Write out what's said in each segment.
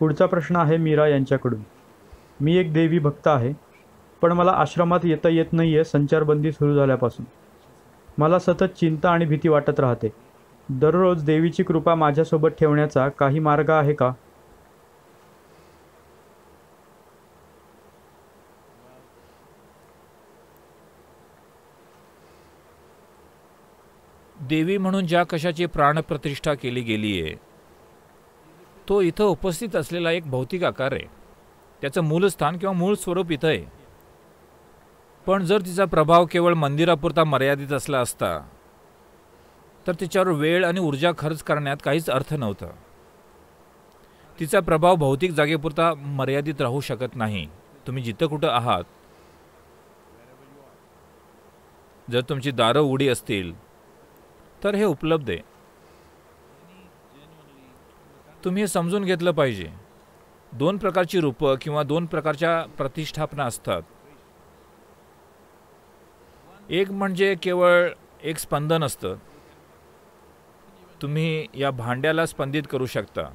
पुढचा प्रश्न आहे मीरा यांच्याकडून मी एक देवी भक्त आहे पण मला आश्रमात येता येत नाही आहे संचारबंदी सुरू झाल्यापासून मला सतत चिंता आणि भीती वाटत राहते दररोज देवीची कृपा माझ्यासोबत ठेवण्याचा काही मार्ग आहे का देवी म्हणून ज्या कशाची प्राणप्रतिष्ठा केली गेली आहे तो इथं उपस्थित असलेला एक भौतिक आकार आहे त्याचं मूलस्थान किंवा मूळ स्वरूप इथं आहे पण जर तिचा प्रभाव केवळ मंदिरापुरता मर्यादित असला असता तर तिच्यावर वेळ आणि ऊर्जा खर्च करण्यात काहीच अर्थ नव्हता तिचा प्रभाव भौतिक जागेपुरता मर्यादित राहू शकत नाही तुम्ही जिथं कुठं आहात जर तुमची दारं उडी असतील तर हे उपलब्ध आहे तुम्ही हे समजून घेतलं पाहिजे दोन प्रकारची रूपं किंवा दोन प्रकारच्या प्रतिष्ठापना असतात एक म्हणजे केवळ एक स्पंदन असतं तुम्ही या भांड्याला स्पंदित करू शकता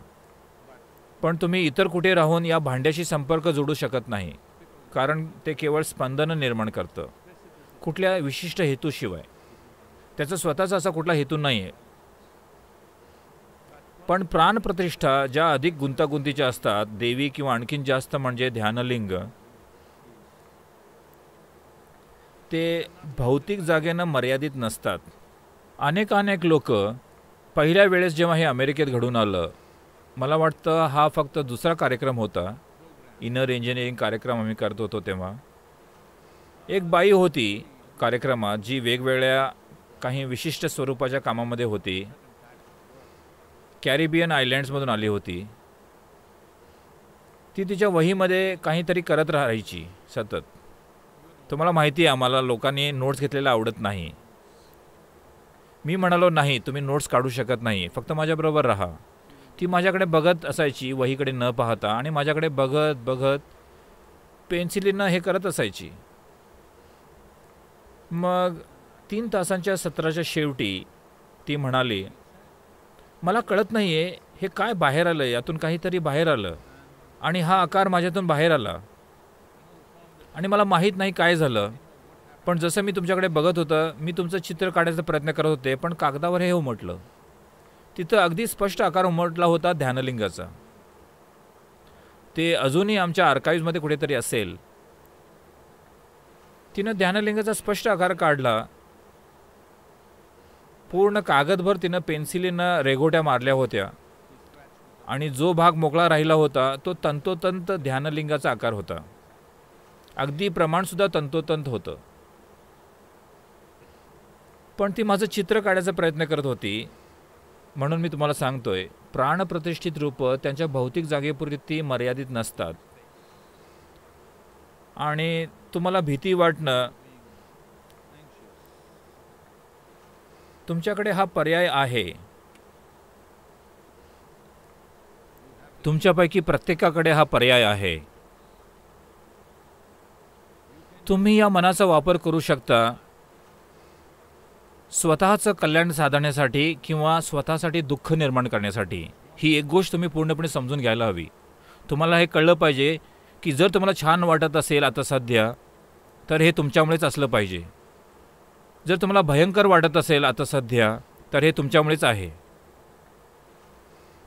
पण तुम्ही इतर कुठे राहून या भांड्याशी संपर्क जोडू शकत नाही कारण ते केवळ स्पंदनं निर्माण करतं कुठल्या विशिष्ट हेतूशिवाय त्याचा स्वतःचा असा कुठला हेतू नाही आहे पण प्राणप्रतिष्ठा ज्या अधिक गुंतागुंतीच्या असतात देवी किंवा आणखीन जास्त म्हणजे ध्यानलिंग ते भौतिक जागेनं मर्यादित नसतात अनेक अनेक लोक पहिल्या वेळेस जेव्हा हे अमेरिकेत घडून आलं मला वाटतं हा फक्त दुसरा कार्यक्रम होता इनर इंजिनिअरिंग कार्यक्रम आम्ही करत होतो तेव्हा एक बाई होती कार्यक्रमात जी वेगवेगळ्या काही विशिष्ट स्वरूपाच्या कामामध्ये होती कॅरिबियन आयलँड्समधून आली होती ती तिच्या वहीमध्ये काहीतरी करत राहायची सतत तुम्हाला माहिती आहे आम्हाला लोकांनी नोट्स घेतलेल्या आवडत नाही मी म्हणालो नाही तुम्ही नोट्स काढू शकत नाही फक्त माझ्याबरोबर राहा ती माझ्याकडे बघत असायची वहीकडे न पाहता आणि माझ्याकडे बघत बघत पेन्सिलीनं हे करत असायची मग तीन तासांच्या सत्राच्या शेवटी ती म्हणाली मला कळत नाही आहे हे काय बाहेर आलं यातून काहीतरी बाहेर आलं आणि हा आकार माझ्यातून बाहेर आला आणि मला माहीत नाही काय झालं पण जसं मी तुमच्याकडे बघत होतं मी तुमचं चित्र काढायचा प्रयत्न करत होते पण कागदावर हे उमटलं तिथं अगदी स्पष्ट आकार उमटला होता ध्यानलिंगाचा ते अजूनही आमच्या आर्काईव्जमध्ये कुठेतरी असेल तिनं ध्यानलिंगाचा स्पष्ट आकार काढला पूर्ण कागदभर तिनं पेन्सिलीनं रेगोट्या मारल्या होत्या आणि जो भाग मोकळा राहिला होता तो तंतोतंत ध्यानलिंगाचा आकार होता अगदी प्रमाणसुद्धा तंतोतंत होतं पण ती माझं चित्र काढायचा प्रयत्न करत होती म्हणून मी तुम्हाला सांगतोय प्राणप्रतिष्ठित रूपं त्यांच्या भौतिक जागेपुरती ती मर्यादित नसतात आणि तुम्हाला भीती वाटणं तुमच्याकडे हा पर्याय आहे तुमच्यापैकी प्रत्येकाकडे हा पर्याय आहे तुम्ही या मनाचा वापर करू शकता स्वतःचं कल्याण साधण्यासाठी किंवा स्वतःसाठी दुःख निर्माण करण्यासाठी ही एक गोष्ट तुम्ही पूर्णपणे समजून घ्यायला हवी तुम्हाला हे कळलं पाहिजे की जर तुम्हाला छान वाटत असेल आता सध्या तर हे तुमच्यामुळेच असलं पाहिजे जर तुम्हाला भयंकर वाटत असेल आता सध्या तर हे तुमच्यामुळेच आहे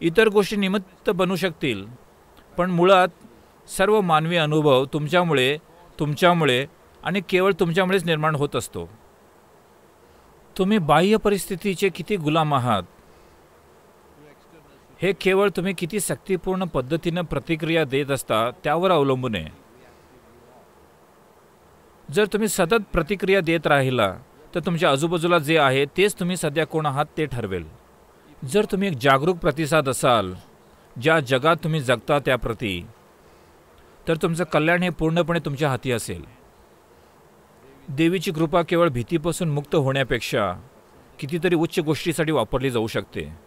इतर गोष्टी निमित्त बनू शकतील पण मुळात सर्व मानवी अनुभव तुमच्यामुळे तुमच्यामुळे आणि केवळ तुमच्यामुळेच निर्माण होत असतो तुम्ही बाह्य परिस्थितीचे किती गुलाम आहात हे केवळ तुम्ही किती सक्तीपूर्ण पद्धतीनं प्रतिक्रिया देत असता त्यावर अवलंबून आहे जर तुम्ही सतत प्रतिक्रिया देत राहिला तर तुमच्या आजूबाजूला जे आहे तेच तुम्ही सध्या कोण आहात ते ठरवेल जर तुम्ही एक जागरूक प्रतिसाद असाल ज्या जगात तुम्ही जगता त्याप्रती तर तुमचं कल्याण हे पूर्णपणे तुमच्या हाती असेल देवीची कृपा केवळ भीतीपासून मुक्त होण्यापेक्षा कितीतरी उच्च गोष्टीसाठी वापरली जाऊ शकते